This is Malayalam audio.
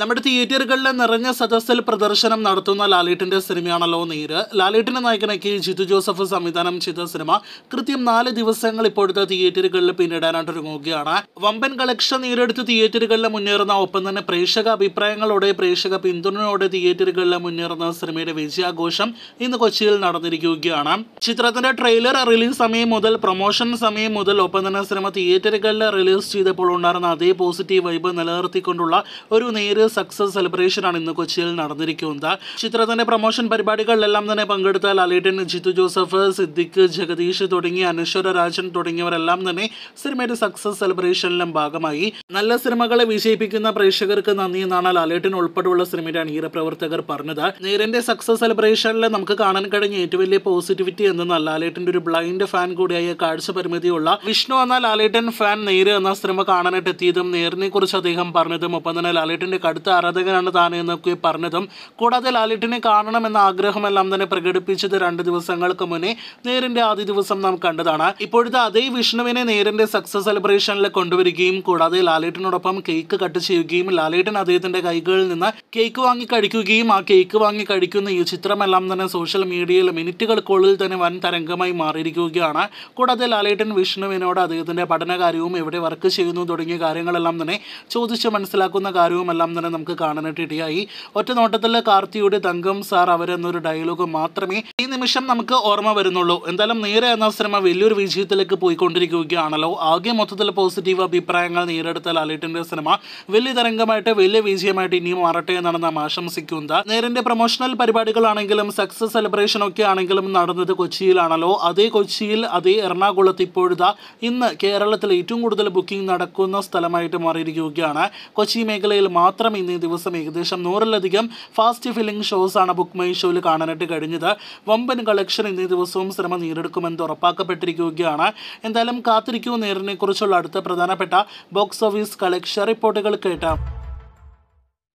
നമ്മുടെ തിയേറ്ററുകളിലെ നിറഞ്ഞ സദസ്സിൽ പ്രദർശനം നടത്തുന്ന ലാലേട്ടിൻ്റെ സിനിമയാണല്ലോ നീര് ലാലേട്ടിൻ്റെ നായകനാക്കി ജിതു ജോസഫ് സംവിധാനം ചെയ്ത സിനിമ കൃത്യം നാല് ദിവസങ്ങൾ ഇപ്പോഴത്തെ തിയേറ്ററുകളിൽ പിന്നിടാനായിട്ട് ഒരുങ്ങുകയാണ് വമ്പൻ കളക്ഷൻ നീരെടുത്ത് തിയേറ്ററുകളിൽ മുന്നേറുന്ന ഒപ്പം തന്നെ പ്രേക്ഷക അഭിപ്രായങ്ങളോടെ പ്രേക്ഷക പിന്തുണയോടെ തിയേറ്ററുകളിൽ മുന്നേറുന്ന സിനിമയുടെ വിജയാഘോഷം ഇന്ന് കൊച്ചിയിൽ നടന്നിരിക്കുകയാണ് ചിത്രത്തിന്റെ ട്രെയിലർ റിലീസ് സമയം മുതൽ പ്രൊമോഷൻ സമയം മുതൽ ഒപ്പം തന്നെ സിനിമ തിയേറ്ററുകളിൽ റിലീസ് ചെയ്തപ്പോൾ ഉണ്ടായിരുന്ന അതേ പോസിറ്റീവ് വൈബ് നിലനിർത്തിക്കൊണ്ടുള്ള ഒരു നേര് വലിയൊരു സക്സസ് ആണ് ഇന്ന് കൊച്ചിയിൽ നടന്നിരിക്കുന്നത് ചിത്രത്തിന്റെ പ്രൊമോഷൻ പരിപാടികളിലെല്ലാം തന്നെ പങ്കെടുത്ത ലാലേട്ടൻ ജിത്തു ജോസഫ് സിദ്ദിഖ് ജഗദീഷ് തുടങ്ങി അനശ്വര രാജൻ തുടങ്ങിയവരെല്ലാം തന്നെ സിനിമയുടെ സക്സസ് സെലിബ്രേഷനിലും ഭാഗമായി നല്ല സിനിമകളെ വിജയിപ്പിക്കുന്ന പ്രേക്ഷകർക്ക് നന്ദി എന്നാണ് ലാലേട്ടൻ ഉൾപ്പെടെയുള്ള സിനിമയുടെ അണിയറ പ്രവർത്തകർ പറഞ്ഞത് നേരിന്റെ സക്സസ് സെലിബ്രേഷനിൽ നമുക്ക് കാണാൻ കഴിഞ്ഞ ഏറ്റവും വലിയ പോസിറ്റിവിറ്റി എന്ന ലാലേട്ടൻ്റെ ഒരു ബ്ലൈൻഡ് ഫാൻ കൂടിയായ കാഴ്ച പരിമിതിയുള്ള വിഷ്ണു എന്ന ലാലേട്ടൻ ഫാൻ നേര് എന്ന സിനിമ കാണാനായിട്ട് എത്തിയതും നേരിനെ കുറിച്ച് അദ്ദേഹം പറഞ്ഞതും ഒപ്പം തന്നെ ലാലേട്ടൻ്റെ കടുത്ത ആരാധകനാണ് താൻ എന്നൊക്കെ പറഞ്ഞതും കൂടാതെ ലാലിറ്റിനെ കാണണമെന്ന ആഗ്രഹമെല്ലാം തന്നെ പ്രകടിപ്പിച്ചത് രണ്ട് ദിവസങ്ങൾക്ക് മുന്നേ നേരിന്റെ ആദ്യ ദിവസം നാം കണ്ടതാണ് ഇപ്പോഴത്തെ അതേ വിഷ്ണുവിനെ നേരിന്റെ സക്സസ് സെലിബ്രേഷനിൽ കൊണ്ടുവരികയും കൂടാതെ ലാലേട്ടിനോടൊപ്പം കേക്ക് കട്ട് ചെയ്യുകയും ലാലേട്ടൻ അദ്ദേഹത്തിന്റെ കൈകളിൽ നിന്ന് കേക്ക് വാങ്ങി കഴിക്കുകയും ആ കേക്ക് വാങ്ങി കഴിക്കുന്ന ഈ ചിത്രമെല്ലാം തന്നെ സോഷ്യൽ മീഡിയയിൽ മിനിറ്റുകൾക്കുള്ളിൽ തന്നെ വൻ തരംഗമായി മാറിയിരിക്കുകയാണ് കൂടാതെ ലാലേട്ടൻ വിഷ്ണുവിനോട് അദ്ദേഹത്തിന്റെ പഠനകാര്യവും എവിടെ വർക്ക് ചെയ്യുന്നു തുടങ്ങിയ കാര്യങ്ങളെല്ലാം തന്നെ ചോദിച്ച് മനസ്സിലാക്കുന്ന എല്ലാം തന്നെ നമുക്ക് കാണാനായിട്ട് ഇടയായി ഒറ്റ നോട്ടത്തിൽ കാർത്തിയുടെ തങ്കം സാർ അവരെന്നൊരു ഡയലോഗ് മാത്രമേ ഈ നിമിഷം നമുക്ക് ഓർമ്മ വരുന്നുള്ളൂ എന്തായാലും നേരെ എന്ന സിനിമ വലിയൊരു വിജയത്തിലേക്ക് പോയിക്കൊണ്ടിരിക്കുകയാണല്ലോ ആകെ മൊത്തത്തിൽ പോസിറ്റീവ് അഭിപ്രായങ്ങൾ നേരെടുത്ത ലാലേട്ടിന്റെ സിനിമ വലിയ തരംഗമായിട്ട് വലിയ വിജയമായിട്ട് ഇനിയും മാറട്ടെ എന്നാണ് നാം ആശംസിക്കുന്നത് നേരിന്റെ പ്രൊമോഷണൽ പരിപാടികളാണെങ്കിലും സക്സസ് സെലിബ്രേഷൻ ഒക്കെ ആണെങ്കിലും നടന്നത് കൊച്ചിയിലാണല്ലോ അതേ കൊച്ചിയിൽ അതേ എറണാകുളത്ത് ഇപ്പോഴത്തെ ഇന്ന് കേരളത്തിൽ ഏറ്റവും കൂടുതൽ ബുക്കിംഗ് നടക്കുന്ന സ്ഥലമായിട്ട് മാറിയിരിക്കുകയാണ് കൊച്ചി മേഖലയിൽ മാത്രം മാത്രം ഇന്ന് ദിവസം ഏകദേശം നൂറിലധികം ഫാസ്റ്റ് ഫില്ലിംഗ് ആണ് ബുക്ക് മൈ ഷോയിൽ കാണാനായിട്ട് കഴിഞ്ഞത് വമ്പൻ കളക്ഷൻ ഇന്ന് ദിവസവും സിനിമ നേടിയെടുക്കുമെന്ന് ഉറപ്പാക്കപ്പെട്ടിരിക്കുകയാണ് എന്തായാലും കാത്തിരിക്കൂ നേരിനെ കുറിച്ചുള്ള അടുത്ത പ്രധാനപ്പെട്ട ബോക്സ് ഓഫീസ് കളക്ഷൻ റിപ്പോർട്ടുകൾ കേട്ടാം